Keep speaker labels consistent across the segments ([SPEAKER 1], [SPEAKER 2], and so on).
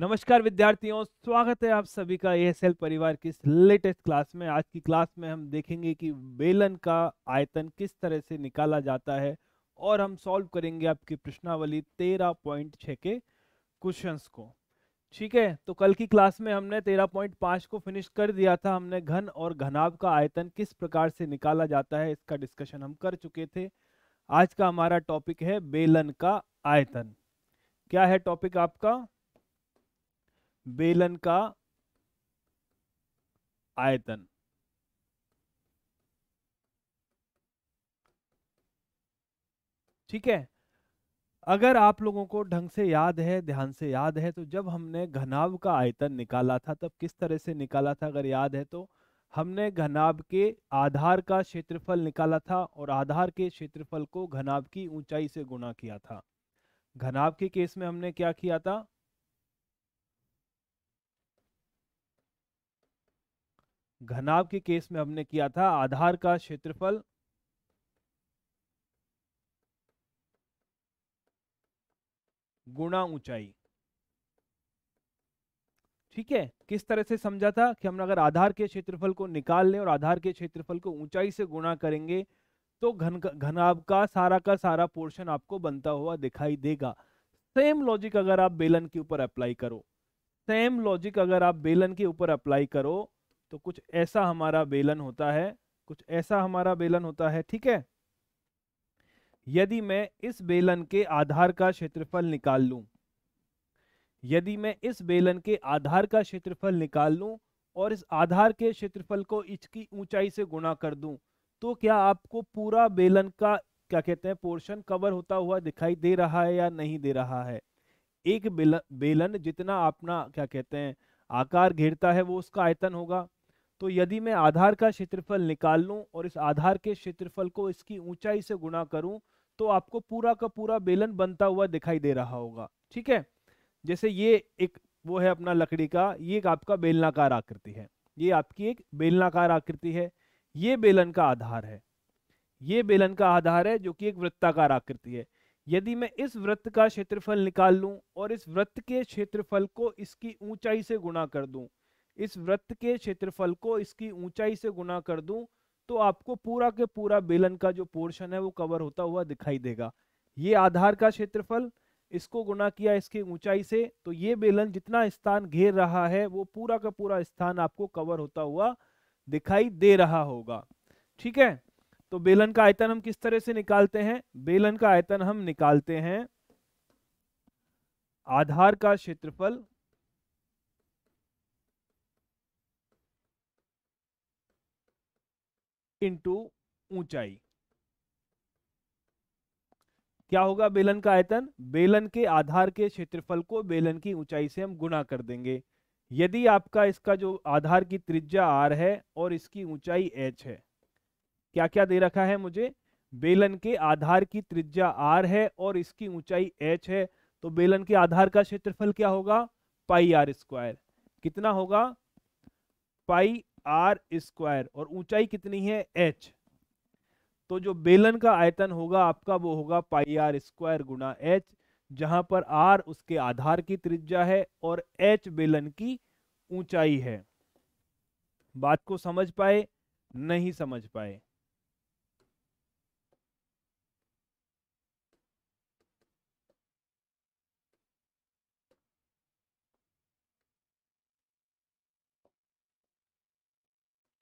[SPEAKER 1] नमस्कार विद्यार्थियों स्वागत है आप सभी का एस एल परिवार की इस लेटेस्ट क्लास में आज की क्लास में हम देखेंगे कि बेलन का आयतन किस तरह से निकाला जाता है और हम सॉल्व करेंगे आपकी प्रश्नावली तेरह पॉइंट छः के क्वेश्चन को ठीक है तो कल की क्लास में हमने तेरह पॉइंट पाँच को फिनिश कर दिया था हमने घन और घनाभ का आयतन किस प्रकार से निकाला जाता है इसका डिस्कशन हम कर चुके थे आज का हमारा टॉपिक है बेलन का आयतन क्या है टॉपिक आपका बेलन का आयतन ठीक है अगर आप लोगों को ढंग से याद है ध्यान से याद है तो जब हमने घनाव का आयतन निकाला था तब किस तरह से निकाला था अगर याद है तो हमने घनाभ के आधार का क्षेत्रफल निकाला था और आधार के क्षेत्रफल को घनाभ की ऊंचाई से गुणा किया था घनाभ के केस में हमने क्या किया था घनाव के केस में हमने किया था आधार का क्षेत्रफल गुणा ऊंचाई ठीक है किस तरह से समझा था कि हम अगर आधार के क्षेत्रफल को निकाल लें और आधार के क्षेत्रफल को ऊंचाई से गुणा करेंगे तो घन घनाव का सारा का सारा पोर्शन आपको बनता हुआ दिखाई देगा सेम लॉजिक अगर आप बेलन के ऊपर अप्लाई करो सेम लॉजिक अगर आप बेलन के ऊपर अप्लाई करो तो कुछ ऐसा हमारा बेलन होता है कुछ ऐसा हमारा बेलन होता है ठीक है यदि मैं इस बेलन के आधार का क्षेत्रफल निकाल लूं यदि मैं इस बेलन के आधार का क्षेत्रफल निकाल लूं और इस आधार के क्षेत्रफल को इसकी ऊंचाई से गुणा कर दूं तो क्या आपको पूरा बेलन का क्या कहते हैं पोर्शन कवर होता हुआ दिखाई दे रहा है या नहीं दे रहा है एक बेलन जितना अपना क्या कहते हैं आकार घेरता है वो उसका आयतन होगा तो यदि मैं आधार का क्षेत्रफल निकाल लूँ और इस आधार के क्षेत्रफल को इसकी ऊंचाई से गुणा करूं तो आपको पूरा का पूरा बेलन बनता हुआ दिखाई दे रहा होगा ठीक है जैसे ये एक वो है अपना लकड़ी का ये एक आपका बेलनाकार आकृति है ये आपकी एक बेलनाकार आकृति है ये बेलन का आधार है ये बेलन का आधार है जो कि एक वृत्ताकार आकृति है यदि मैं इस वृत्त का क्षेत्रफल निकाल लूं और इस वृत्त के क्षेत्रफल को इसकी ऊंचाई से गुणा कर दूं इस व्रत के क्षेत्रफल को इसकी ऊंचाई से गुना कर दूं तो आपको पूरा के पूरा बेलन का जो पोर्शन है वो कवर होता हुआ दिखाई देगा ये आधार का क्षेत्रफल इसको गुना किया इसकी ऊंचाई से तो ये बेलन जितना स्थान घेर रहा है वो पूरा का पूरा स्थान आपको कवर होता हुआ दिखाई दे रहा होगा ठीक है तो बेलन का आयतन हम किस तरह से निकालते हैं बेलन का आयतन हम निकालते हैं आधार का क्षेत्रफल इंटू ऊंचाई क्या होगा बेलन का आयतन बेलन के आधार के क्षेत्रफल को बेलन की ऊंचाई से हम गुना कर देंगे यदि आपका इसका जो आधार की त्रिज्या आर है और इसकी ऊंचाई एच है क्या क्या दे रखा है मुझे बेलन के आधार की त्रिज्या आर है और इसकी ऊंचाई एच है तो बेलन के आधार का क्षेत्रफल क्या होगा पाई आर स्क्वायर कितना होगा पाई आर स्क्वायर और ऊंचाई कितनी है एच तो जो बेलन का आयतन होगा आपका वो होगा पाई आर स्क्वायर गुना एच जहां पर आर उसके आधार की त्रिज्या है और एच बेलन की ऊंचाई है बात को समझ पाए नहीं समझ पाए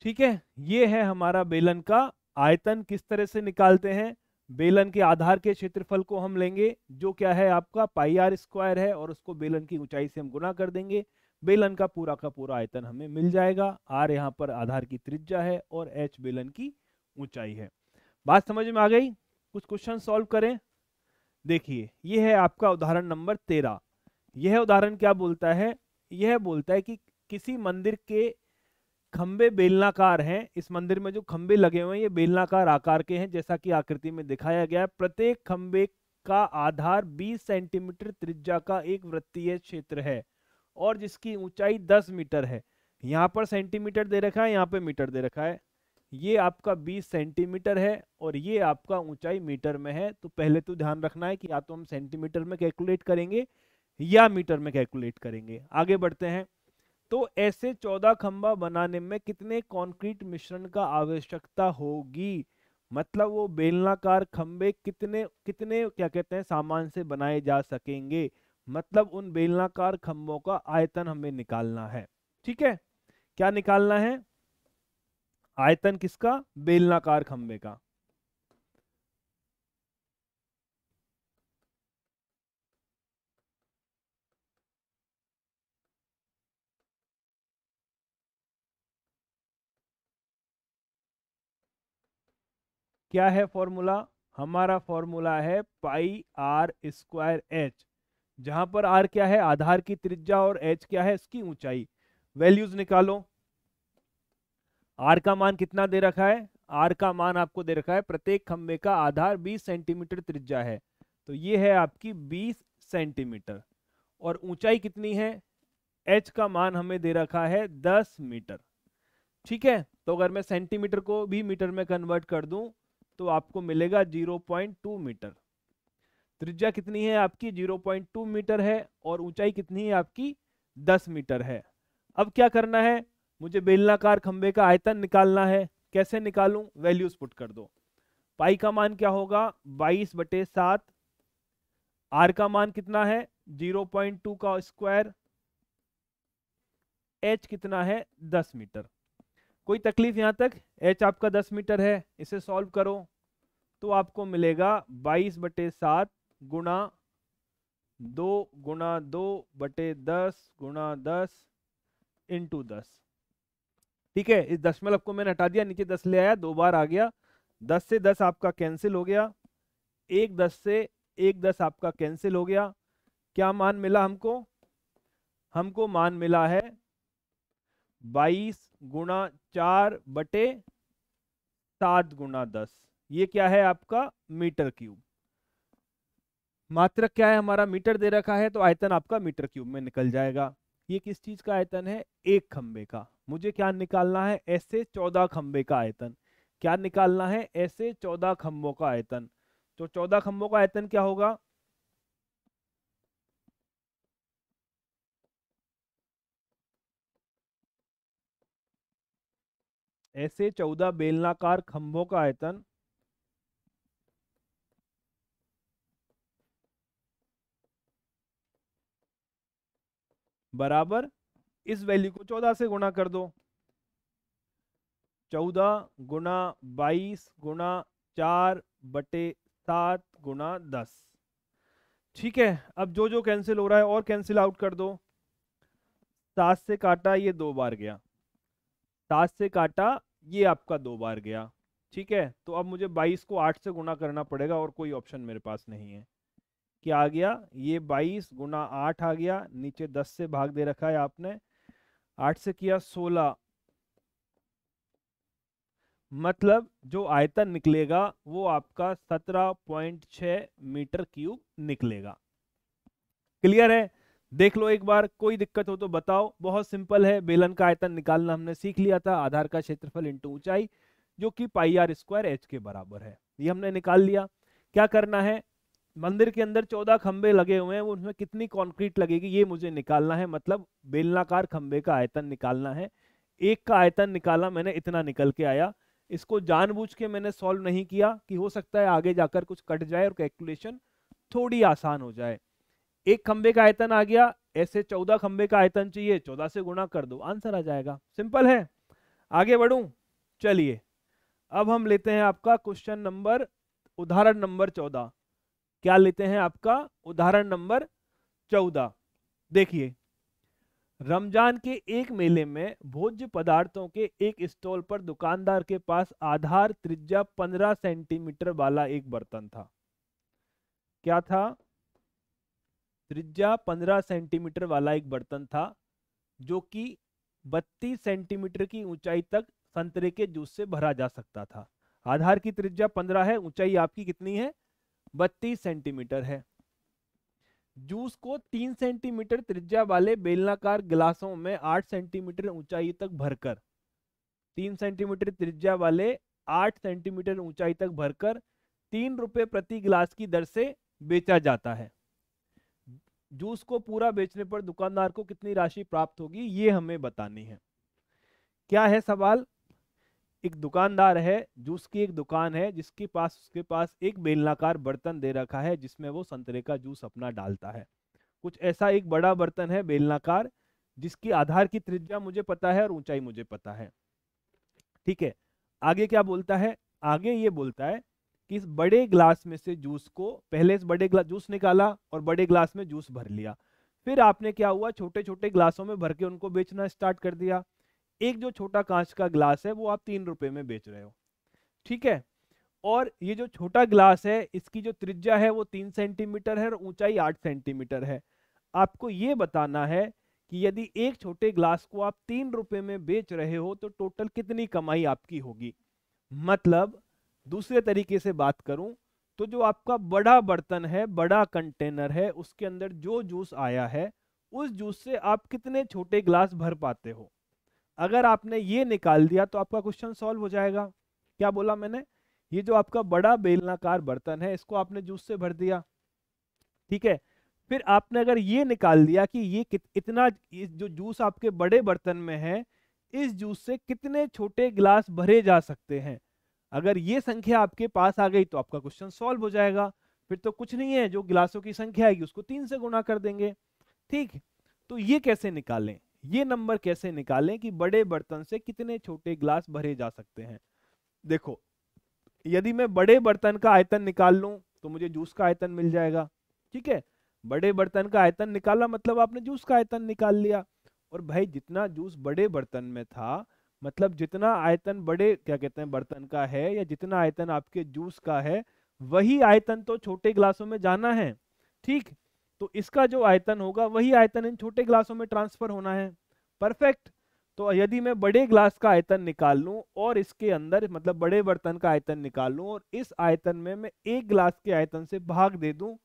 [SPEAKER 1] ठीक है ये है हमारा बेलन का आयतन किस तरह से निकालते हैं बेलन के आधार के क्षेत्रफल को हम लेंगे जो क्या है आपका पाई आर स्क्वायर है और उसको बेलन की ऊंचाई से हम गुना कर देंगे बेलन का पूरा का पूरा आयतन हमें मिल जाएगा आर यहाँ पर आधार की त्रिज्या है और एच बेलन की ऊंचाई है बात समझ में आ गई कुछ क्वेश्चन सॉल्व करें देखिए यह है आपका उदाहरण नंबर तेरह यह उदाहरण क्या बोलता है यह बोलता है कि किसी मंदिर के खंबे बेलनाकार हैं इस मंदिर में जो खंबे लगे हुए हैं ये बेलनाकार आकार के हैं जैसा कि आकृति में दिखाया गया है प्रत्येक खंबे का आधार 20 सेंटीमीटर त्रिज्या का एक वृत्तीय क्षेत्र है और जिसकी ऊंचाई 10 मीटर है यहाँ पर सेंटीमीटर दे रखा है यहाँ पे मीटर दे रखा है ये आपका 20 सेंटीमीटर है और ये आपका ऊंचाई मीटर में है तो पहले तो ध्यान रखना है कि या तो हम सेंटीमीटर में कैलकुलेट करेंगे या मीटर में कैलकुलेट करेंगे आगे बढ़ते हैं तो ऐसे चौदह खंबा बनाने में कितने कंक्रीट मिश्रण का आवश्यकता होगी मतलब वो बेलनाकार खंबे कितने कितने क्या कहते हैं सामान से बनाए जा सकेंगे मतलब उन बेलनाकार खंबों का आयतन हमें निकालना है ठीक है क्या निकालना है आयतन किसका बेलनाकार खंबे का क्या है फॉर्मूला हमारा फॉर्मूला है पाई आर स्क्वायर एच जहां पर आर क्या है आधार की त्रिज्या और एच क्या है इसकी ऊंचाई वैल्यूज निकालो आर का मान कितना दे रखा है आर का मान आपको दे रखा है प्रत्येक खंबे का आधार 20 सेंटीमीटर त्रिज्या है तो ये है आपकी 20 सेंटीमीटर और ऊंचाई कितनी है एच का मान हमें दे रखा है 10 मीटर ठीक है तो अगर मैं सेंटीमीटर को भी मीटर में कन्वर्ट कर दूं तो आपको मिलेगा 0.2 मीटर त्रिज्या कितनी है आपकी 0.2 मीटर है और ऊंचाई कितनी है आपकी 10 मीटर है अब क्या करना है मुझे बेलनाकार खंबे का आयतन निकालना है कैसे निकालूं वैल्यूज पुट कर दो पाई का मान क्या होगा 22 बटे सात आर का मान कितना है 0.2 का स्क्वायर एच कितना है 10 मीटर कोई तकलीफ यहाँ तक एच आपका दस मीटर है इसे सॉल्व करो तो आपको मिलेगा बाईस बटे सात गुणा दो गुणा दो बटे दस गुणा दस इंटू दस ठीक है इस दशमलव को मैंने हटा दिया नीचे दस ले आया दो बार आ गया दस से दस आपका कैंसिल हो गया एक दस से एक दस आपका कैंसिल हो गया क्या मान मिला हमको हमको मान मिला है बाईस गुणा चार बटे सात गुणा दस ये क्या है आपका मीटर क्यूब मात्रक क्या है हमारा मीटर दे रखा है तो आयतन आपका मीटर क्यूब में निकल जाएगा ये किस चीज का आयतन है एक खंबे का मुझे क्या निकालना है ऐसे चौदह खंबे का आयतन क्या निकालना है ऐसे चौदह खंबों का आयतन तो चौदह खंबों का आयतन क्या होगा ऐसे चौदह बेलनाकार खंभों का आयतन बराबर इस वैल्यू को चौदह से गुणा कर दो चौदह गुना बाईस गुना चार बटे सात गुना दस ठीक है अब जो जो कैंसिल हो रहा है और कैंसिल आउट कर दो सात से काटा ये दो बार गया सात से काटा ये आपका दो बार गया ठीक है तो अब मुझे बाईस को आठ से गुणा करना पड़ेगा और कोई ऑप्शन मेरे पास नहीं है क्या आ गया ये बाईस गुना आठ आ गया नीचे दस से भाग दे रखा है आपने आठ से किया सोलह मतलब जो आयतन निकलेगा वो आपका सत्रह पॉइंट छ मीटर क्यूब निकलेगा क्लियर है देख लो एक बार कोई दिक्कत हो तो बताओ बहुत सिंपल है बेलन का आयतन निकालना हमने सीख लिया था आधार का क्षेत्रफल इंटू ऊंचाई जो कि पाई आर स्क्वायर एच के बराबर है ये हमने निकाल लिया क्या करना है मंदिर के अंदर चौदह खंबे लगे हुए हैं उनमें कितनी कॉन्क्रीट लगेगी ये मुझे निकालना है मतलब बेलनाकार खंबे का आयतन निकालना है एक का आयतन निकाला मैंने इतना निकल के आया इसको जानबूझ के मैंने सॉल्व नहीं किया कि हो सकता है आगे जाकर कुछ कट जाए और कैलकुलेशन थोड़ी आसान हो जाए एक खंबे का आयतन आ गया ऐसे चौदह खंबे का आयतन चाहिए चौदह से गुणा कर दो आंसर आ जाएगा सिंपल है आगे बढ़ू चलिए अब हम लेते हैं आपका क्वेश्चन नंबर उदाहरण नंबर चौदह क्या लेते हैं आपका उदाहरण नंबर चौदह देखिए रमजान के एक मेले में भोज्य पदार्थों के एक स्टॉल पर दुकानदार के पास आधार त्रिज्या पंद्रह सेंटीमीटर वाला एक बर्तन था क्या था त्रिज्या 15 सेंटीमीटर वाला एक बर्तन था जो कि 32 सेंटीमीटर की ऊंचाई तक संतरे के जूस से भरा जा सकता था आधार की त्रिज्या 15 है ऊंचाई आपकी कितनी है 32 सेंटीमीटर है जूस को 3 सेंटीमीटर त्रिज्या वाले बेलनाकार गिलासों में 8 सेंटीमीटर ऊंचाई तक भरकर 3 सेंटीमीटर त्रिज्या वाले 8 सेंटीमीटर ऊंचाई तक भरकर तीन रुपये प्रति गिलास की दर से बेचा जाता है जूस को पूरा बेचने पर दुकानदार को कितनी राशि प्राप्त होगी ये हमें बतानी है क्या है सवाल एक दुकानदार है जूस की एक दुकान है जिसके पास उसके पास एक बेलनाकार बर्तन दे रखा है जिसमें वो संतरे का जूस अपना डालता है कुछ ऐसा एक बड़ा बर्तन है बेलनाकार जिसकी आधार की त्रिज्या मुझे पता है और ऊंचाई मुझे पता है ठीक है आगे क्या बोलता है आगे ये बोलता है कि इस बड़े ग्लास में से जूस को पहले इस बड़े ग्लास जूस निकाला और बड़े ग्लास में जूस भर लिया फिर आपने क्या हुआ छोटे छोटे ग्लासों में भर के उनको बेचना स्टार्ट कर दिया एक जो छोटा कांच का ग्लास है वो आप तीन रुपए में बेच रहे हो ठीक है और ये जो छोटा ग्लास है इसकी जो त्रिज्या है वो तीन सेंटीमीटर है और ऊंचाई आठ सेंटीमीटर है आपको ये बताना है कि यदि एक छोटे ग्लास को आप तीन रुपए में बेच रहे हो तो टोटल कितनी कमाई आपकी होगी मतलब दूसरे तरीके से बात करूं तो जो आपका बड़ा बर्तन है बड़ा कंटेनर है उसके अंदर जो जूस आया है उस जूस से आप कितने छोटे ग्लास भर पाते हो अगर आपने ये निकाल दिया तो आपका क्वेश्चन सॉल्व हो जाएगा क्या बोला मैंने ये जो आपका बड़ा बेलनाकार बर्तन है इसको आपने जूस से भर दिया ठीक है फिर आपने अगर ये निकाल दिया कि ये इतना जो जूस आपके बड़े बर्तन में है इस जूस से कितने छोटे गिलास भरे जा सकते हैं अगर ये संख्या आपके पास आ गई तो आपका क्वेश्चन सॉल्व हो जाएगा फिर तो कुछ नहीं है जो गिलासों की संख्या आएगी उसको तीन से गुणा कर देंगे ठीक तो ये कैसे निकालें ये नंबर कैसे निकालें कि बड़े बर्तन से कितने छोटे गिलास भरे जा सकते हैं देखो यदि मैं बड़े बर्तन का आयतन निकाल लूं तो मुझे जूस का आयतन मिल जाएगा ठीक है बड़े बर्तन का आयतन निकाला मतलब आपने जूस का आयतन निकाल लिया और भाई जितना जूस बड़े बर्तन में था मतलब जितना आयतन बड़े क्या कहते हैं बर्तन का है या जितना आयतन आपके जूस का है वही आयतन तो छोटे ग्लासों में जाना है ठीक तो इसका जो आयतन होगा वही आयतन इन छोटे ग्लासों में ट्रांसफर होना है परफेक्ट तो यदि मैं बड़े ग्लास का आयतन निकाल लूँ और इसके अंदर मतलब बड़े बर्तन का आयतन निकाल लूँ और इस आयतन में मैं एक ग्लास के आयतन से भाग दे दूँ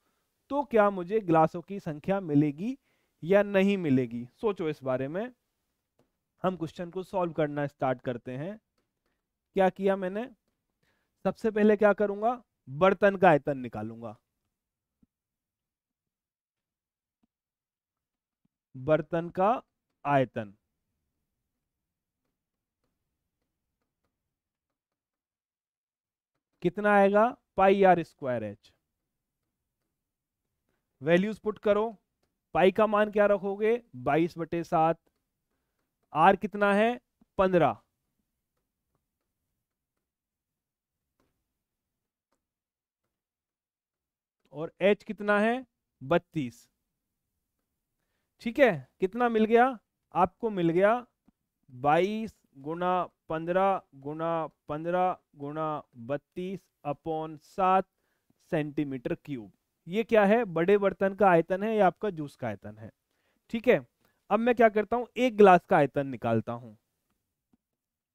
[SPEAKER 1] तो क्या मुझे ग्लासों की संख्या मिलेगी या नहीं मिलेगी सोचो इस बारे में हम क्वेश्चन को सॉल्व करना स्टार्ट करते हैं क्या किया मैंने सबसे पहले क्या करूंगा बर्तन का आयतन निकालूंगा बर्तन का आयतन कितना आएगा pi R square H values put करो पाई का मान क्या रखोगे बाईस बटे सात आर कितना है पंद्रह और एच कितना है बत्तीस ठीक है कितना मिल गया आपको मिल गया बाईस गुना पंद्रह गुना पंद्रह गुना बत्तीस अपॉन सात सेंटीमीटर क्यूब ये क्या है बड़े बर्तन का आयतन है या आपका जूस का आयतन है ठीक है अब मैं क्या करता हूं एक गिलास का आयतन निकालता हूं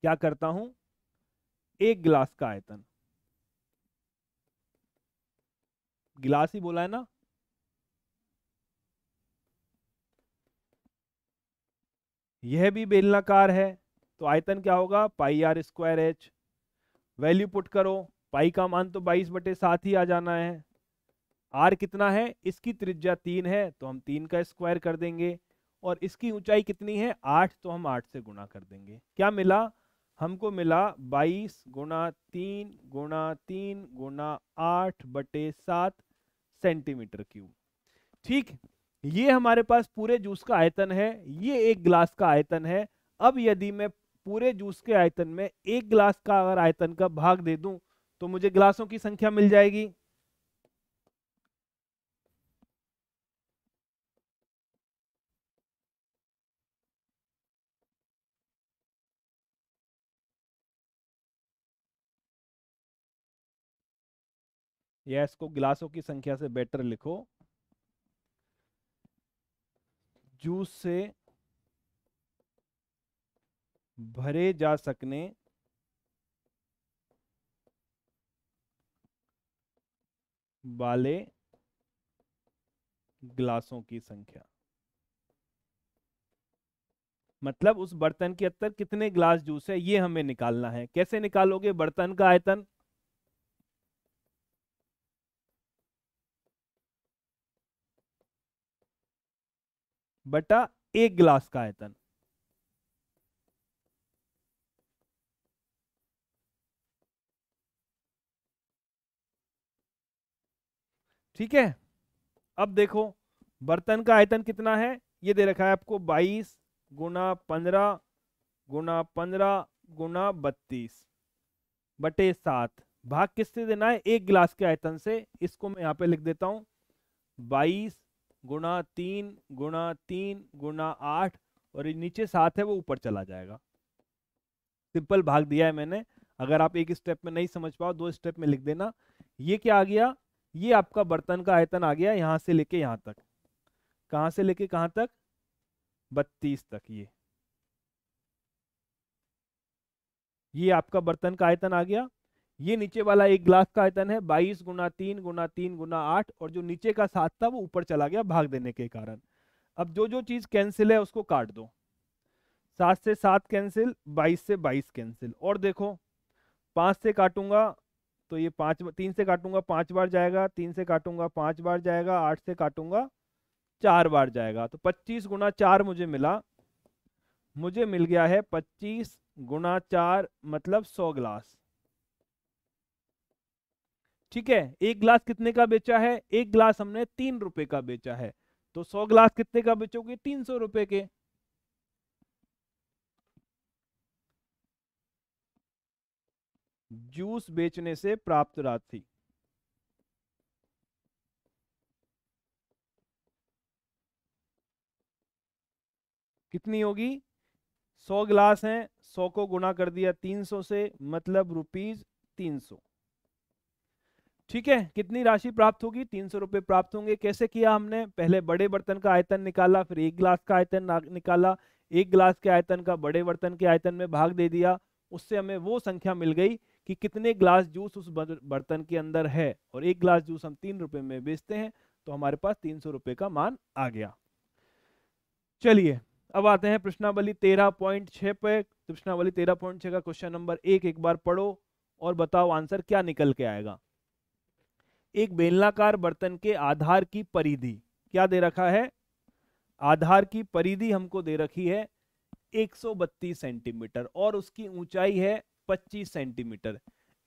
[SPEAKER 1] क्या करता हूं एक गिलास का आयतन गिलास ही बोला है ना यह भी बेलनाकार है तो आयतन क्या होगा pi R square H value put करो पाई का मान तो बाईस बटे सात ही आ जाना है आर कितना है इसकी त्रिज्या तीन है तो हम तीन का स्क्वायर कर देंगे और इसकी ऊंचाई कितनी है आठ तो हम आठ से गुणा कर देंगे क्या मिला हमको मिला बाईस गुणा तीन गुणा तीन गुणा आठ बटे सात सेंटीमीटर क्यूब ठीक ये हमारे पास पूरे जूस का आयतन है ये एक ग्लास का आयतन है अब यदि मैं पूरे जूस के आयतन में एक ग्लास का अगर आयतन का भाग दे दूं तो मुझे ग्लासों की संख्या मिल जाएगी या इसको गिलासों की संख्या से बेटर लिखो जूस से भरे जा सकने वाले ग्लासों की संख्या मतलब उस बर्तन के अंदर कितने ग्लास जूस है ये हमें निकालना है कैसे निकालोगे बर्तन का आयतन बटा एक गिलास का आयतन ठीक है अब देखो बर्तन का आयतन कितना है ये दे रखा है आपको 22 गुना पंद्रह गुना पंद्रह गुना बत्तीस बटे सात भाग किससे देना है एक गिलास के आयतन से इसको मैं यहां पे लिख देता हूं बाईस गुणा तीन गुणा तीन गुणा आठ और ये नीचे सात है वो ऊपर चला जाएगा सिंपल भाग दिया है मैंने अगर आप एक स्टेप में नहीं समझ पाओ दो स्टेप में लिख देना ये क्या आ गया ये आपका बर्तन का आयतन आ गया यहाँ से लेके यहाँ तक कहाँ से लेके कहाँ तक बत्तीस तक ये ये आपका बर्तन का आयतन आ गया ये नीचे वाला एक ग्लास का आयतन है बाईस गुना तीन गुना तीन गुना आठ और जो नीचे का सात था वो ऊपर चला गया भाग देने के कारण अब जो जो चीज कैंसिल है उसको काट दो सात से सात कैंसिल बाईस से बाईस कैंसिल और देखो पाँच से काटूंगा तो ये पाँच तीन से काटूंगा पांच बार जाएगा तीन से काटूंगा पाँच बार जाएगा आठ से काटूंगा चार बार जाएगा तो पच्चीस गुना चार मुझे मिला मुझे मिल गया है पच्चीस गुना चार मतलब सौ ग्लास ठीक है एक ग्लास कितने का बेचा है एक ग्लास हमने तीन रुपए का बेचा है तो सौ ग्लास कितने का बेचोगे तीन सौ रुपए के जूस बेचने से प्राप्त राशि कितनी होगी सौ ग्लास हैं सौ को गुणा कर दिया तीन सौ से मतलब रुपीज तीन सौ ठीक है कितनी राशि प्राप्त होगी तीन सौ रुपये प्राप्त होंगे कैसे किया हमने पहले बड़े बर्तन का आयतन निकाला फिर एक ग्लास का आयतन निकाला एक ग्लास के आयतन का बड़े बर्तन के आयतन में भाग दे दिया उससे हमें वो संख्या मिल गई कि कितने ग्लास जूस उस बर्तन के अंदर है और एक ग्लास जूस हम तीन रुपए में बेचते हैं तो हमारे पास तीन सौ रुपये का मान आ गया चलिए अब आते हैं प्रश्नावली तेरह पॉइंट छह पे प्रश्नावली तेरह पॉइंट छह का क्वेश्चन नंबर एक एक बार पढ़ो और बताओ आंसर क्या निकल के आएगा एक बेलनाकार बर्तन के आधार की परिधि क्या दे रखा है आधार की परिधि हमको दे रखी है 132 सेंटीमीटर और उसकी ऊंचाई है 25 सेंटीमीटर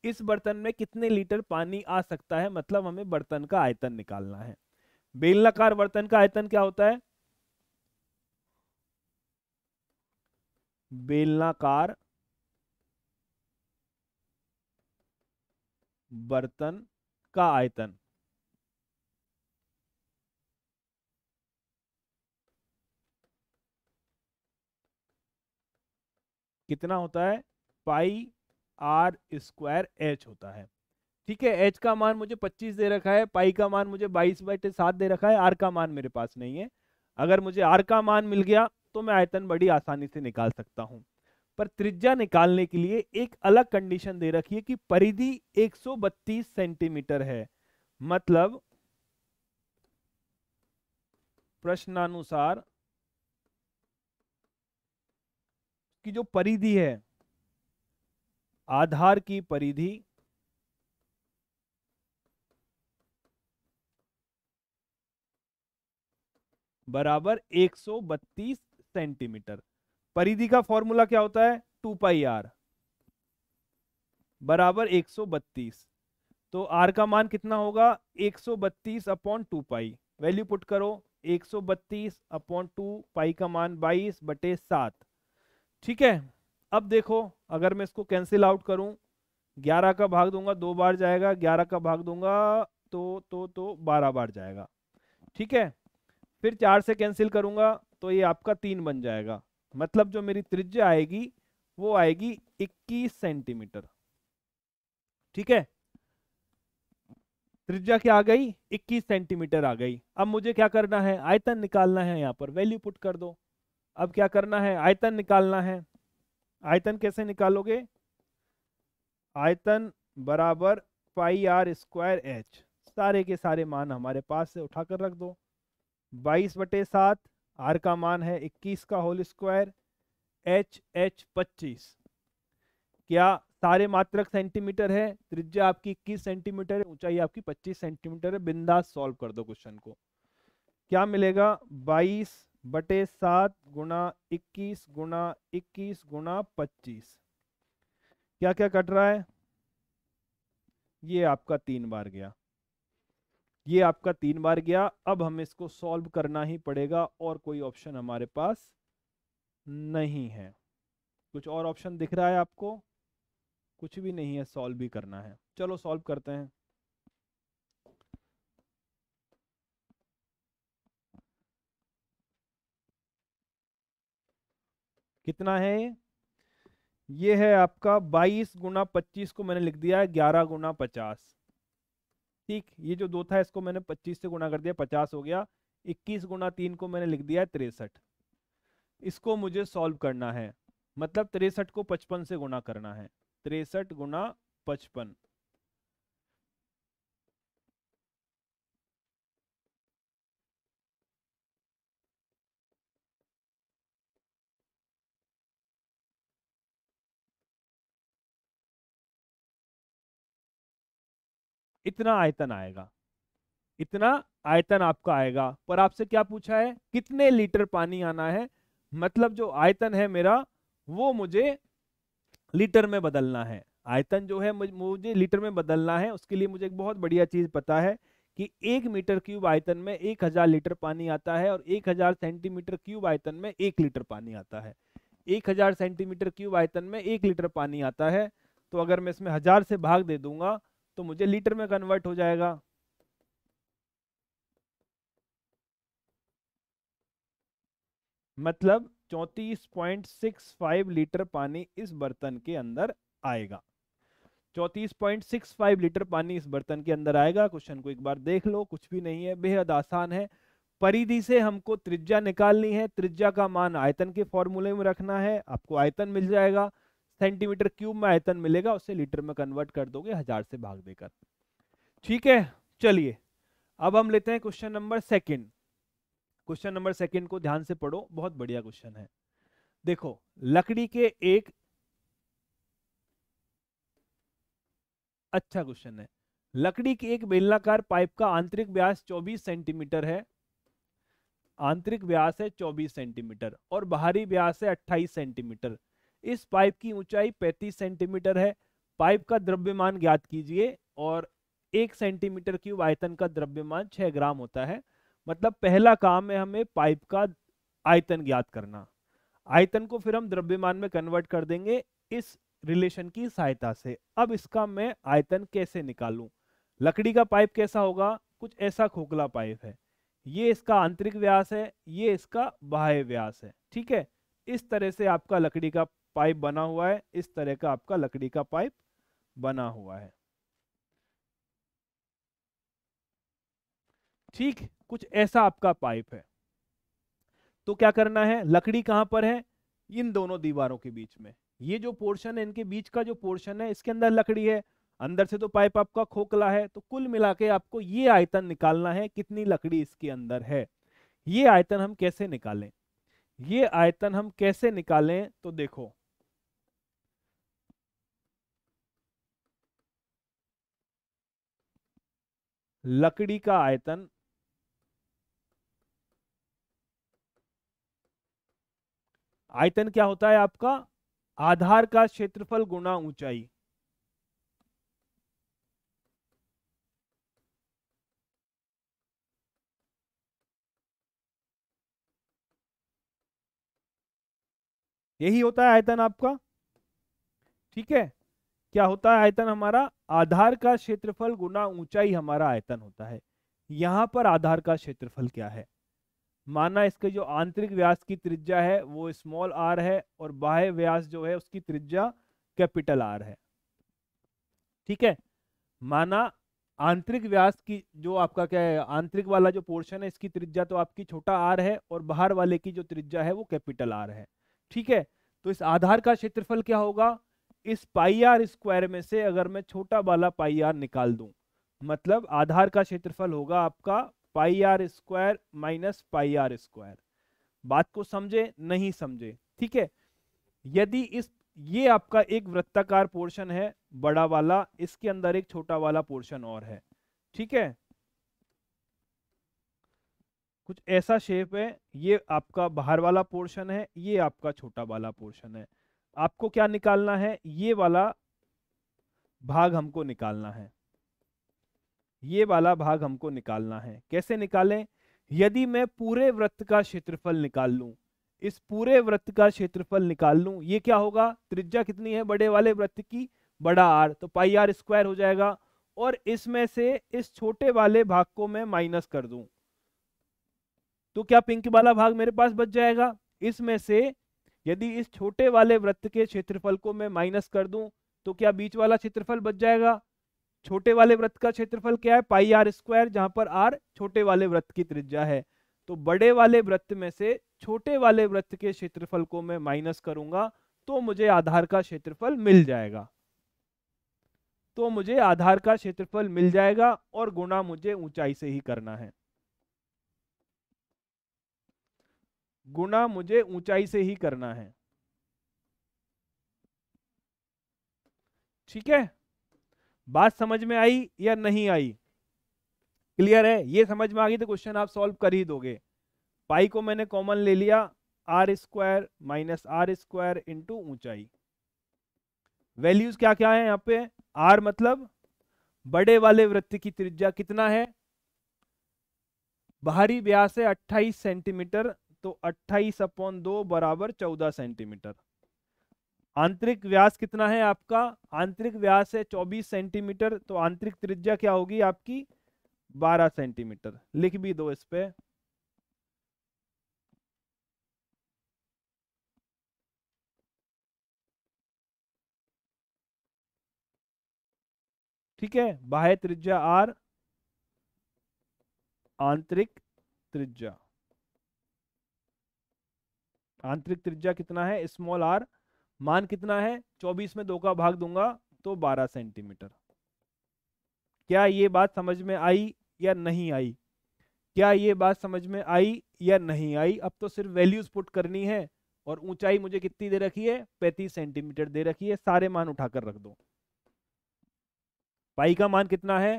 [SPEAKER 1] इस बर्तन में कितने लीटर पानी आ सकता है मतलब हमें बर्तन का आयतन निकालना है बेलनाकार बर्तन का आयतन क्या होता है बेलनाकार बर्तन का आयतन कितना होता है पाई आर स्क्वायर एच होता है ठीक है एच का मान मुझे 25 दे रखा है पाई का मान मुझे 22 बाईट सात दे रखा है आर का मान मेरे पास नहीं है अगर मुझे आर का मान मिल गया तो मैं आयतन बड़ी आसानी से निकाल सकता हूं पर त्रिज्या निकालने के लिए एक अलग कंडीशन दे रखी है कि परिधि 132 सेंटीमीटर है मतलब प्रश्नानुसार की जो परिधि है आधार की परिधि बराबर 132 सेंटीमीटर परिधि का फॉर्मूला क्या होता है टू पाई आर बराबर 132 तो आर का मान कितना होगा 132 upon two pi value put करो 132 अपॉन टू पाई का मान 22 बटे सात ठीक है अब देखो अगर मैं इसको कैंसिल आउट करूं 11 का भाग दूंगा दो बार जाएगा 11 का भाग दूंगा तो तो तो 12 बार जाएगा ठीक है फिर चार से कैंसिल करूंगा तो ये आपका तीन बन जाएगा मतलब जो मेरी त्रिज्या आएगी वो आएगी 21 सेंटीमीटर ठीक है त्रिज्या क्या आ गई 21 सेंटीमीटर आ गई अब मुझे क्या करना है आयतन निकालना है यहां पर वैल्यू पुट कर दो अब क्या करना है आयतन निकालना है आयतन कैसे निकालोगे आयतन बराबर पाई आर स्क्वायर एच सारे के सारे मान हमारे पास से उठा कर रख दो बाईस बटे सात आर का मान है 21 का होल स्क्वायर एच एच पच्चीस क्या सारे मात्रक सेंटीमीटर है त्रिज्या आपकी इक्कीस सेंटीमीटर है ऊंचाई आपकी पच्चीस सेंटीमीटर है बिंदास सॉल्व कर दो क्वेश्चन को क्या मिलेगा बाईस बटे सात गुना इक्कीस गुना इक्कीस गुना पच्चीस क्या क्या कट रहा है ये आपका तीन बार गया ये आपका तीन बार गया अब हम इसको सॉल्व करना ही पड़ेगा और कोई ऑप्शन हमारे पास नहीं है कुछ और ऑप्शन दिख रहा है आपको कुछ भी नहीं है सॉल्व भी करना है चलो सॉल्व करते हैं कितना है ये है आपका 22 गुना पच्चीस को मैंने लिख दिया है 11 गुना पचास ठीक ये जो दो था इसको मैंने पच्चीस से गुणा कर दिया पचास हो गया इक्कीस गुणा तीन को मैंने लिख दिया है तिरसठ इसको मुझे सॉल्व करना है मतलब तिरसठ को पचपन से गुणा करना है तिरसठ गुणा पचपन इतना आयतन आएगा इतना आयतन आपका आएगा पर आपसे क्या पूछा है कितने लीटर पानी आना है मतलब जो आयतन है मेरा वो मुझे लीटर में बदलना है आयतन जो है मुझे लीटर में बदलना है उसके लिए मुझे एक बहुत बढ़िया चीज पता है कि एक मीटर क्यूब आयतन में एक हजार लीटर पानी आता है और एक हजार सेंटीमीटर क्यूब आयतन में एक लीटर पानी आता है एक हजार सेंटीमीटर क्यूब आयतन में एक लीटर पानी आता है तो अगर मैं इसमें हजार से भाग दे दूंगा तो मुझे लीटर में कन्वर्ट हो जाएगा मतलब 34.65 लीटर पानी इस बर्तन के अंदर आएगा 34.65 लीटर पानी इस बर्तन के अंदर आएगा क्वेश्चन को एक बार देख लो कुछ भी नहीं है बेहद आसान है परिधि से हमको त्रिज्या निकालनी है त्रिज्या का मान आयतन के फॉर्मूले में रखना है आपको आयतन मिल जाएगा सेंटीमीटर क्यूब में आयतन मिलेगा उसे लीटर में कन्वर्ट कर दोगे हजार से भाग देकर ठीक है चलिए अब हम लेते हैं question number second question number second को ध्यान से पढ़ो बहुत बढ़िया क्वेश्चन है देखो लकड़ी के एक अच्छा क्वेश्चन है लकड़ी के एक बेलनाकार पाइप का आंतरिक व्यास 24 सेंटीमीटर है आंतरिक व्यास है 24 सेंटीमीटर और बाहरी व्यास है 28 सेंटीमीटर इस पाइप की ऊंचाई 35 सेंटीमीटर है पाइप का द्रव्यमान ज्ञात कीजिए और एक सेंटीमीटर क्यूब आयतन का द्रव्यमान 6 ग्राम होता है मतलब पहला काम है हमें पाइप का आयतन ज्ञात करना आयतन को फिर हम द्रव्यमान में कन्वर्ट कर देंगे इस रिलेशन की सहायता से अब इसका मैं आयतन कैसे निकालूं लकड़ी का पाइप कैसा होगा कुछ ऐसा खोखला पाइप है ये इसका आंतरिक व्यास है ये इसका बाह्य व्यास है ठीक है इस तरह से आपका लकड़ी का पाइप बना हुआ है इस तरह का आपका लकड़ी का पाइप बना हुआ है ठीक कुछ ऐसा आपका पाइप है तो क्या करना है लकड़ी कहां पर है इन दोनों दीवारों के बीच में ये जो पोर्शन है इनके बीच का जो पोर्शन है इसके अंदर लकड़ी है अंदर से तो पाइप आपका खोखला है तो कुल मिला के आपको ये आयतन निकालना है कितनी लकड़ी इसके अंदर है ये आयतन हम कैसे निकालें ये आयतन हम कैसे निकालें तो देखो लकड़ी का आयतन आयतन क्या होता है आपका आधार का क्षेत्रफल गुना ऊंचाई यही होता है आयतन आपका ठीक है क्या होता है आयतन हमारा आधार का क्षेत्रफल गुना ऊंचाई हमारा आयतन होता है यहाँ पर आधार का क्षेत्रफल क्या है माना इसके जो आंतरिक व्यास की त्रिज्या है वो स्मॉल आर है और बाह्य व्यास जो है उसकी त्रिज्या कैपिटल आर है ठीक है माना आंतरिक व्यास की जो आपका क्या है आंतरिक वाला जो पोर्शन है इसकी त्रिज्या तो आपकी छोटा आर है और बाहर वाले की जो त्रिज्या है वो कैपिटल आर है ठीक है तो इस आधार का क्षेत्रफल क्या होगा इस पाई आर स्क्वायर में से अगर मैं छोटा वाला पाई आर निकाल दूं मतलब आधार का क्षेत्रफल होगा आपका pi R square minus pi R square बात को समझे नहीं समझे ठीक है यदि इस ये आपका एक वृत्ताकार पोर्शन है बड़ा वाला इसके अंदर एक छोटा वाला पोर्शन और है ठीक है कुछ ऐसा शेप है ये आपका बाहर वाला पोर्शन है ये आपका छोटा वाला पोर्शन है आपको क्या निकालना है ये वाला भाग हमको निकालना है ये वाला भाग हमको निकालना है कैसे निकालें यदि मैं पूरे वृत्त का क्षेत्रफल निकाल लूं इस पूरे वृत्त का क्षेत्रफल निकाल लूं ये क्या होगा त्रिज्या कितनी है बड़े वाले वृत्त की बड़ा आर तो पाई आर स्क्वायर हो जाएगा और इसमें से इस छोटे वाले भाग को मैं माइनस कर दूं तो क्या पिंक वाला भाग मेरे पास बच जाएगा इसमें से यदि इस छोटे वाले वृत्त के क्षेत्रफल को मैं माइनस कर दूं तो क्या बीच वाला क्षेत्रफल बच जाएगा छोटे वाले वृत्त का क्षेत्रफल क्या है पाई आर स्क्वायर जहां पर आर छोटे वाले वृत्त की त्रिज्या है तो बड़े वाले वृत्त में से छोटे वाले वृत्त के क्षेत्रफल को मैं माइनस करूंगा तो मुझे आधार का क्षेत्रफल मिल जाएगा तो मुझे आधार का क्षेत्रफल मिल जाएगा और गुणा मुझे ऊंचाई से ही करना है गुणा मुझे ऊंचाई से ही करना है ठीक है बात समझ में आई या नहीं आई क्लियर है ये समझ में आ गई तो क्वेश्चन आप सॉल्व कर ही दोगे पाई को मैंने कॉमन ले लिया R square minus R square into ऊंचाई वैल्यूज क्या क्या है यहाँ पे आर मतलब बड़े वाले वृत्त की त्रिज्या कितना है बाहरी व्यास है 28 सेंटीमीटर तो 28 अपॉन दो बराबर 14 सेंटीमीटर आंतरिक व्यास कितना है आपका आंतरिक व्यास है 24 सेंटीमीटर तो आंतरिक त्रिज्या क्या होगी आपकी 12 सेंटीमीटर लिख भी दो इस पे ठीक है बाह्य त्रिज्या आर आंतरिक त्रिज्या आंतरिक त्रिज्या कितना है स्मॉल आर मान कितना है चौबीस में दो का भाग दूंगा तो बारह सेंटीमीटर क्या ये बात समझ में आई या नहीं आई क्या ये बात समझ में आई या नहीं आई अब तो सिर्फ वैल्यूज पुट करनी है और ऊंचाई मुझे कितनी दे रखी है पैंतीस सेंटीमीटर दे रखी है सारे मान उठाकर रख दो पाई का मान कितना है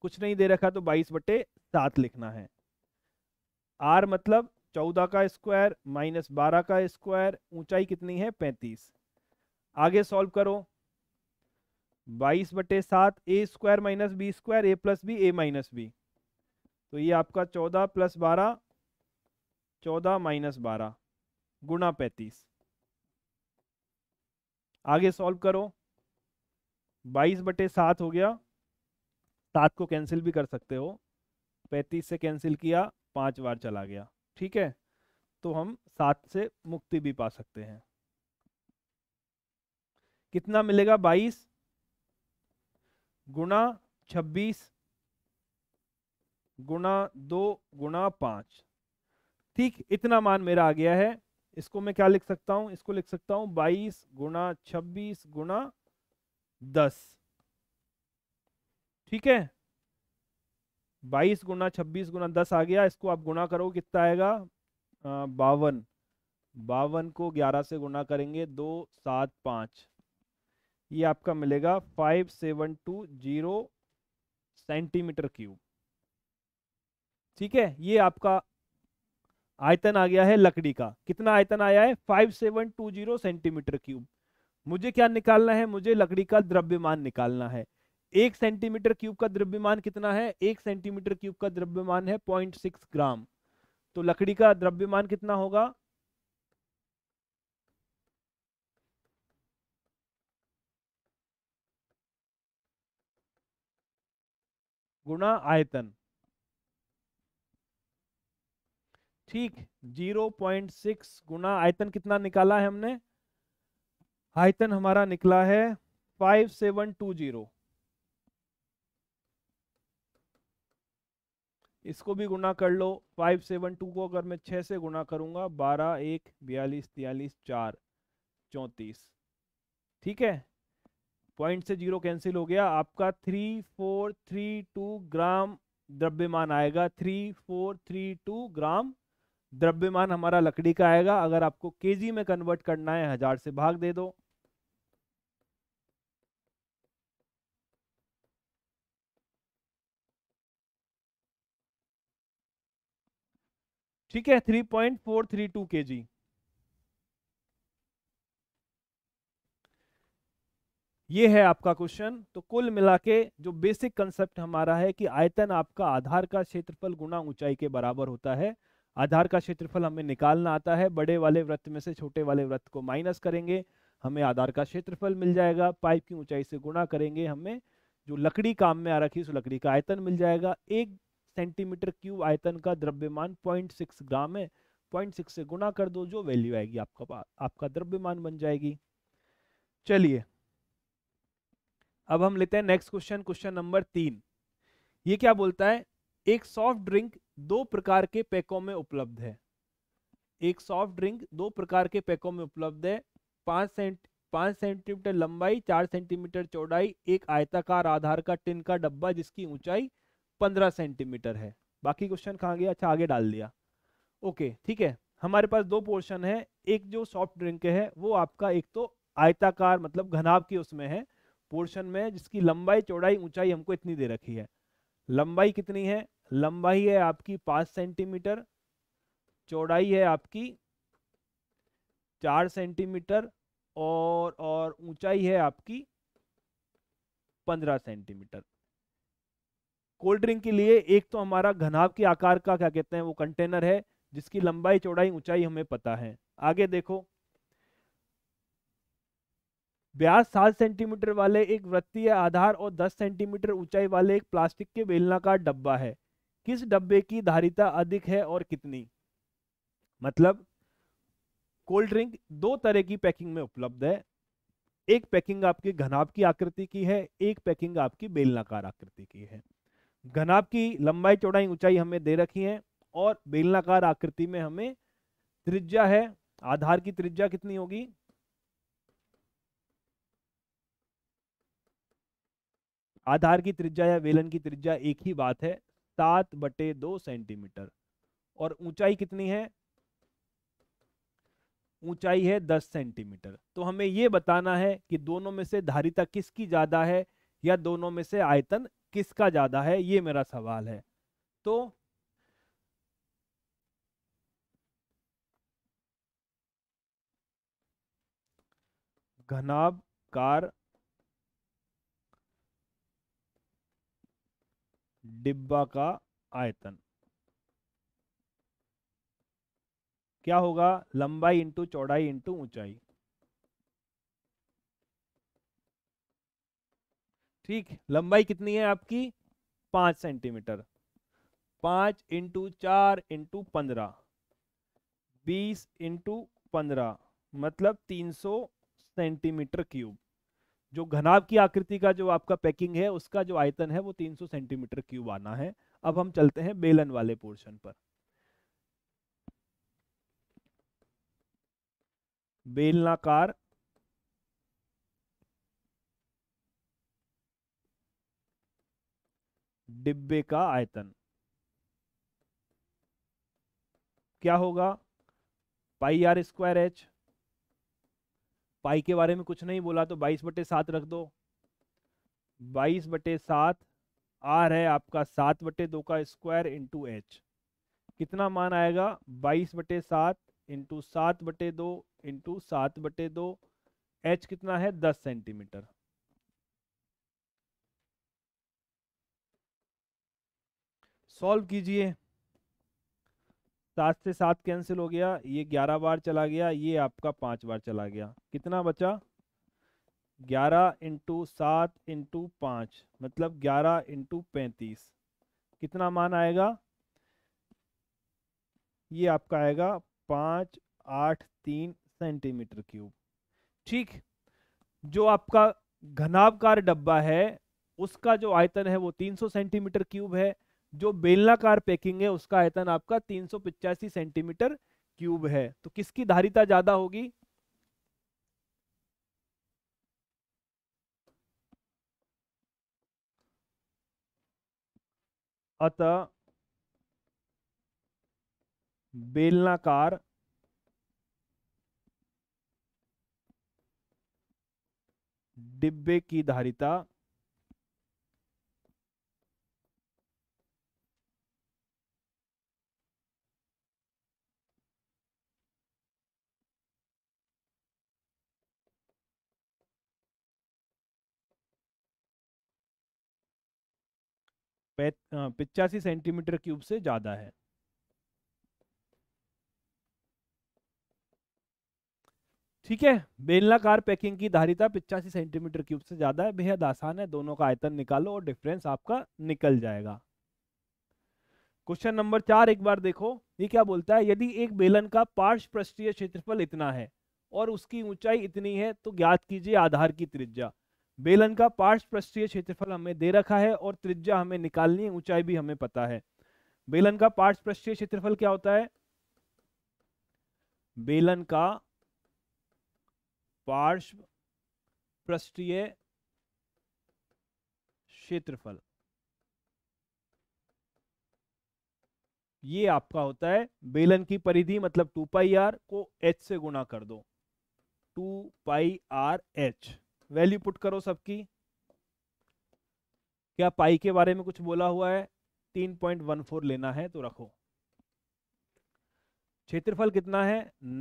[SPEAKER 1] कुछ नहीं दे रखा तो बाईस बटे सात लिखना है आर मतलब चौदह का स्क्वायर माइनस बारह का स्क्वायर ऊंचाई कितनी है पैंतीस आगे सॉल्व करो बाईस बटे सात A square minus B square A plus B A minus B तो ये आपका चौदह प्लस बारह चौदह माइनस बारह गुणा पैंतीस आगे सॉल्व करो बाईस बटे सात हो गया सात को कैंसिल भी कर सकते हो पैंतीस से कैंसिल किया पांच बार चला गया ठीक है तो हम सात से मुक्ति भी पा सकते हैं कितना मिलेगा बाईस गुना छब्बीस गुना दो गुणा पांच ठीक इतना मान मेरा आ गया है इसको मैं क्या लिख सकता हूं इसको लिख सकता हूं बाईस गुणा छब्बीस गुणा दस ठीक है बाईस गुना छब्बीस गुना दस आ गया इसको आप गुना करो कितना आएगा बावन बावन को ग्यारह से गुना करेंगे दो सात पाँच ये आपका मिलेगा five seven two zero centimetre cube ठीक है ये आपका आयतन आ गया है लकड़ी का कितना आयतन आया है five seven two zero centimetre cube मुझे क्या निकालना है मुझे लकड़ी का द्रव्यमान निकालना है एक सेंटीमीटर क्यूब का द्रव्यमान कितना है एक सेंटीमीटर क्यूब का द्रव्यमान है पॉइंट सिक्स ग्राम तो लकड़ी का द्रव्यमान कितना होगा गुणा आयतन ठीक 0.6 गुना आयतन कितना निकाला है हमने आयतन हमारा निकला है 5720 इसको भी गुना कर लो फाइव सेवन टू को अगर मैं छः से गुना करूँगा बारह एक बयालीस तयालीस चार चौंतीस ठीक है पॉइंट से जीरो कैंसिल हो गया आपका three four three two gram द्रव्यमान आएगा three four three two gram द्रव्यमान हमारा लकड़ी का आएगा अगर आपको केजी में कन्वर्ट करना है हज़ार से भाग दे दो ठीक है three point four three two K G ये है आपका क्वेश्चन तो कुल मिला के जो बेसिक कंसेप्ट हमारा है कि आयतन आपका आधार का क्षेत्रफल गुणा ऊंचाई के बराबर होता है आधार का क्षेत्रफल हमें निकालना आता है बड़े वाले व्रत में से छोटे वाले व्रत को माइनस करेंगे हमें आधार का क्षेत्रफल मिल जाएगा पाइप की ऊंचाई से गुणा करेंगे हमें जो लकड़ी काम में आ रखी है उस लकड़ी का आयतन मिल जाएगा एक सेंटीमीटर क्यूब आयतन का द्रव्यमान 0.6 ग्राम है 0.6 से गुना कर दो जो वैल्यू आएगी आपका आपका द्रव्यमान बन जाएगी चलिए अब हम लेते हैं नेक्स्ट क्वेश्चन क्वेश्चन नंबर तीन ये क्या बोलता है एक सॉफ्ट ड्रिंक दो प्रकार के पैकों में उपलब्ध है एक सॉफ्ट ड्रिंक दो प्रकार के पैकों में उपलब्ध है पांच सेंट पांच सेंटीमीटर लंबाई चार सेंटीमीटर चौड़ाई एक आयताकार आधार का टिन का डब्बा जिसकी ऊंचाई पंद्रह सेंटीमीटर है बाकी क्वेश्चन कहाँ गया अच्छा आगे डाल दिया ओके ठीक है हमारे पास दो पोर्शन है एक जो सॉफ्ट ड्रिंक है वो आपका एक तो आयताकार मतलब घनाब की उसमें है पोर्शन में जिसकी लंबाई चौड़ाई ऊंचाई हमको इतनी दे रखी है लंबाई कितनी है लंबाई है आपकी पांच सेंटीमीटर चौड़ाई है आपकी चार सेंटीमीटर और और ऊंचाई है आपकी पंद्रह सेंटीमीटर कोल्ड ड्रिंक के लिए एक तो हमारा घनाव के आकार का क्या कहते हैं वो कंटेनर है जिसकी लंबाई चौड़ाई ऊंचाई हमें पता है आगे देखो ब्यास सात सेंटीमीटर वाले एक वृत्तीय आधार और दस सेंटीमीटर ऊंचाई वाले एक प्लास्टिक के बेलनाकार डब्बा है किस डब्बे की धारिता अधिक है और कितनी मतलब कोल्ड ड्रिंक दो तरह की पैकिंग में उपलब्ध है एक पैकिंग आपकी घनाभ की आकृति की है एक पैकिंग आपकी बेलनाकार आकृति की है घनाभ की लंबाई चौड़ाई ऊंचाई हमें दे रखी है और बेलनाकार आकृति में हमें त्रिज्या है आधार की त्रिज्या कितनी होगी आधार की त्रिज्या या वेलन की त्रिज्या एक ही बात है सात बटे दो सेंटीमीटर और ऊंचाई कितनी है ऊंचाई है दस सेंटीमीटर तो हमें यह बताना है कि दोनों में से धारिता किसकी ज्यादा है या दोनों में से आयतन किसका ज़्यादा है ये मेरा सवाल है तो घनाकार डिब्बा का आयतन क्या होगा लंबाई इंटू चौड़ाई इंटू ऊंचाई ठीक लंबाई कितनी है आपकी पांच सेंटीमीटर पांच इंटू चार इंटू पंद्रह बीस इंटू पंद्रह मतलब तीन सौ सेंटीमीटर क्यूब जो घनाब की आकृति का जो आपका पैकिंग है उसका जो आयतन है वो तीन सौ सेंटीमीटर क्यूब आना है अब हम चलते हैं बेलन वाले पोर्शन पर बेलनाकार डिब्बे का आयतन क्या होगा pi R square H pi के बारे में कुछ नहीं बोला तो बाईस बटे सात रख दो बाईस बटे सात आर है आपका सात बटे दो का स्क्वायर इंटू एच कितना मान आएगा बाईस बटे सात इंटू सात बटे दो इंटू सात बटे दो एच कितना है दस सेंटीमीटर सॉल्व कीजिए सात से सात कैंसिल हो गया ये ग्यारह बार चला गया ये आपका पांच बार चला गया कितना बचा ग्यारह इंटू सात इंटू पाँच मतलब ग्यारह इंटू पैंतीस कितना मान आएगा ये आपका आएगा पाँच आठ तीन सेंटीमीटर क्यूब ठीक जो आपका घनाबकार डब्बा है उसका जो आयतन है वो तीन सौ सेंटीमीटर क्यूब है जो बेलनाकार पैकिंग है उसका आयतन आपका तीन सेंटीमीटर क्यूब है तो किसकी धारिता ज्यादा होगी अतः बेलनाकार डिब्बे की धारिता पिचासी सेंटीमीटर क्यूब से ज़्यादा है ठीक है बेलनाकार पैकिंग की धारिता पिचासी सेंटीमीटर क्यूब से ज़्यादा है बेहद आसान है दोनों का आयतन निकालो और डिफरेंस आपका निकल जाएगा क्वेश्चन नंबर चार एक बार देखो ये क्या बोलता है यदि एक बेलन का पार्श्व पृष्ठीय क्षेत्रफल इतना है और उसकी ऊंचाई इतनी है तो ज्ञात कीजिए आधार की त्रिज्या बेलन का पार्श्व पृष्ठीय क्षेत्रफल हमें दे रखा है और त्रिज्या हमें निकालनी है ऊंचाई भी हमें पता है बेलन का पार्श्व पृष्ठीय क्षेत्रफल क्या होता है बेलन का पार्श्व पृष्ठीय क्षेत्रफल ये आपका होता है बेलन की परिधि मतलब टू पाई आर को एच से गुणा कर दो two pi R H value put करो सबकी क्या पाई के बारे में कुछ बोला हुआ है तीन पॉइंट वन फोर लेना है तो रखो क्षेत्रफल कितना है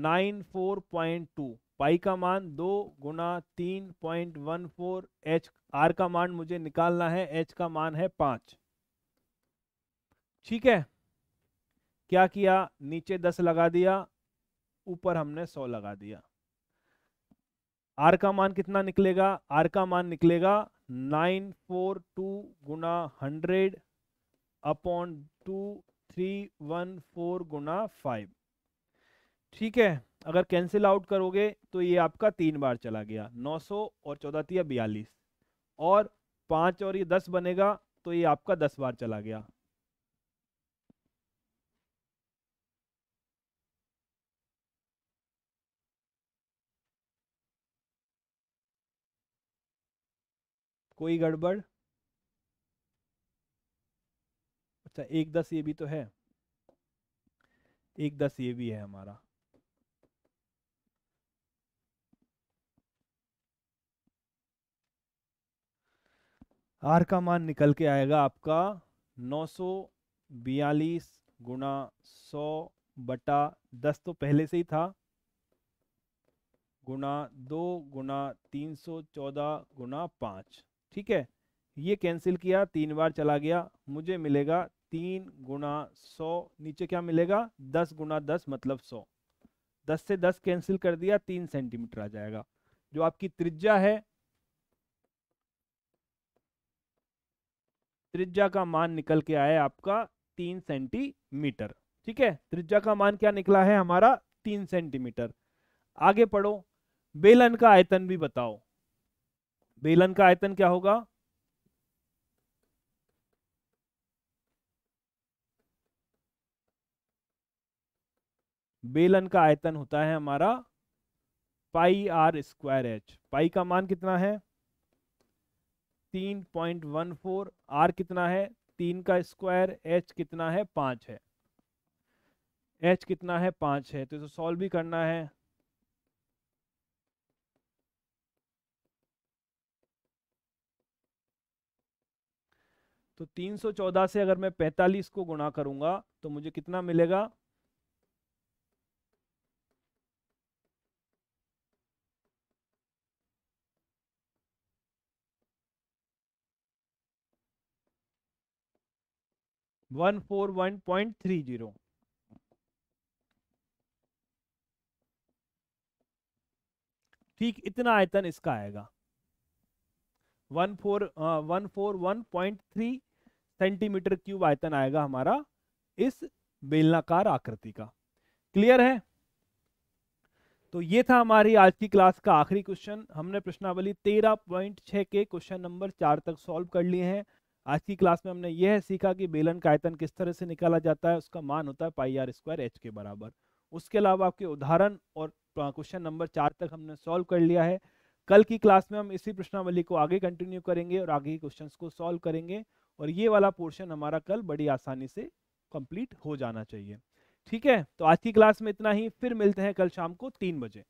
[SPEAKER 1] nine four point two pi का मान दो गुना तीन point one four H R का मान मुझे निकालना है एच का मान है पांच ठीक है क्या किया नीचे दस लगा दिया ऊपर हमने सौ लगा दिया आर का मान कितना निकलेगा आर का मान निकलेगा नाइन फोर टू गुना hundred upon two three one four गुना फाइव ठीक है अगर कैंसिल आउट करोगे तो ये आपका तीन बार चला गया नौ सौ और चौदह तीय बयालीस और पाँच और ये दस बनेगा तो ये आपका दस बार चला गया कोई गड़बड़ अच्छा एक दस ये भी तो है एक दस ये भी है हमारा आर का मान निकल के आएगा आपका नौ सौ बयालीस गुना सौ बटा दस तो पहले से ही था गुना दो गुना तीन सौ चौदह गुना पाँच ठीक है ये कैंसिल किया तीन बार चला गया मुझे मिलेगा तीन गुना सौ नीचे क्या मिलेगा दस गुना दस मतलब सौ दस से दस कैंसिल कर दिया तीन सेंटीमीटर आ जाएगा जो आपकी त्रिज्या है त्रिज्या का मान निकल के आया आपका तीन सेंटीमीटर ठीक है त्रिज्या का मान क्या निकला है हमारा तीन सेंटीमीटर आगे पढ़ो बेलन का आयतन भी बताओ बेलन का आयतन क्या होगा बेलन का आयतन होता है हमारा pi R square H pi का मान कितना है तीन पॉइंट वन फोर आर कितना है तीन का स्क्वायर एच कितना है पांच है एच कितना है पांच है तो इसे सॉल्व भी करना है तो 314 से अगर मैं 45 को गुणा करूंगा तो मुझे कितना मिलेगा one four one point three zero ठीक इतना आयतन इसका आएगा वन फोर हाँ, one four one point three centimetre cube आयतन आएगा हमारा इस बेलनाकार आकृति का क्लियर है तो ये था हमारी आज की क्लास का आखिरी क्वेश्चन हमने प्रश्नावली तेरह पॉइंट छह के क्वेश्चन नंबर चार तक सॉल्व कर लिए हैं आज की क्लास में हमने यह सीखा कि बेलन का आयतन किस तरह से निकाला जाता है उसका मान होता है पाई आर स्क्वायर एच के बराबर उसके अलावा आपके उदाहरण और क्वेश्चन नंबर चार तक हमने सॉल्व कर लिया है कल की क्लास में हम इसी प्रश्नावली को आगे कंटिन्यू करेंगे और आगे के क्वेश्चन को सॉल्व करेंगे और ये वाला पोर्शन हमारा कल बड़ी आसानी से कंप्लीट हो जाना चाहिए ठीक है तो आज की क्लास में इतना ही फिर मिलते हैं कल शाम को तीन बजे